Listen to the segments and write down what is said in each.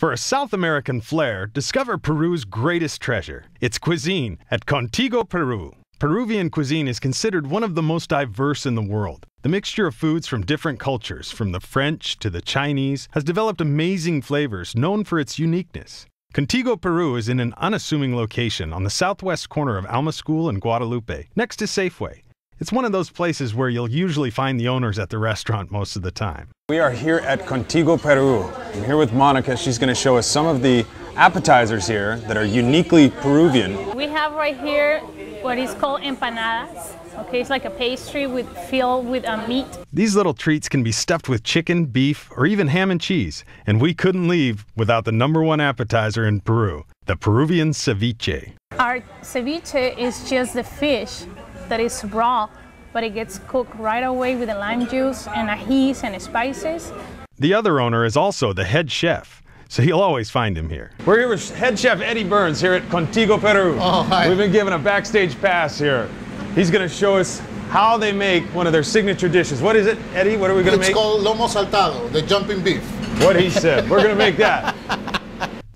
For a South American flair, discover Peru's greatest treasure, its cuisine, at Contigo Peru. Peruvian cuisine is considered one of the most diverse in the world. The mixture of foods from different cultures, from the French to the Chinese, has developed amazing flavors known for its uniqueness. Contigo Peru is in an unassuming location on the southwest corner of Alma School and Guadalupe, next to Safeway. It's one of those places where you'll usually find the owners at the restaurant most of the time. We are here at Contigo Peru. I'm here with Monica. She's going to show us some of the appetizers here that are uniquely Peruvian. We have right here what is called empanadas. Okay, it's like a pastry with filled with a uh, meat. These little treats can be stuffed with chicken, beef, or even ham and cheese, and we couldn't leave without the number one appetizer in Peru, the Peruvian ceviche. Our ceviche is just the fish that is raw but it gets cooked right away with the lime juice and anise and spices. The other owner is also the head chef, so you'll always find him here. We're here with head chef Eddie Burns here at Contigo Peru. Oh, hi. We've been given a backstage pass here. He's going to show us how they make one of their signature dishes. What is it, Eddie? What are we going to make? It's called lomo saltado, the jumping beef. What he said. We're going to make that.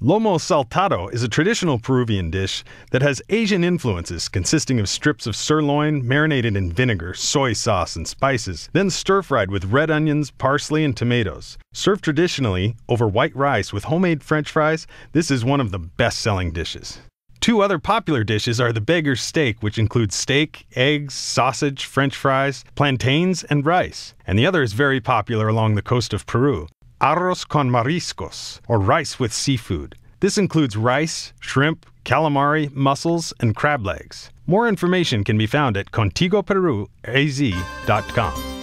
Lomo saltado is a traditional Peruvian dish that has Asian influences, consisting of strips of sirloin marinated in vinegar, soy sauce, and spices, then stir fried with red onions, parsley, and tomatoes. Served traditionally over white rice with homemade french fries, this is one of the best selling dishes. Two other popular dishes are the beggar's steak, which includes steak, eggs, sausage, french fries, plantains, and rice. And the other is very popular along the coast of Peru arroz con mariscos, or rice with seafood. This includes rice, shrimp, calamari, mussels, and crab legs. More information can be found at contigoperuaz.com.